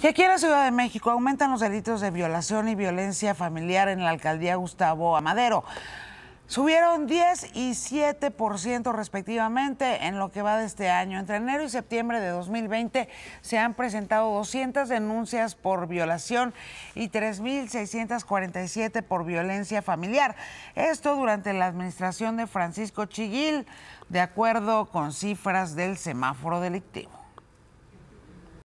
Y aquí en la Ciudad de México aumentan los delitos de violación y violencia familiar en la alcaldía Gustavo Amadero. Subieron 10 y 7% respectivamente en lo que va de este año. Entre enero y septiembre de 2020 se han presentado 200 denuncias por violación y 3.647 por violencia familiar. Esto durante la administración de Francisco Chiguil, de acuerdo con cifras del semáforo delictivo.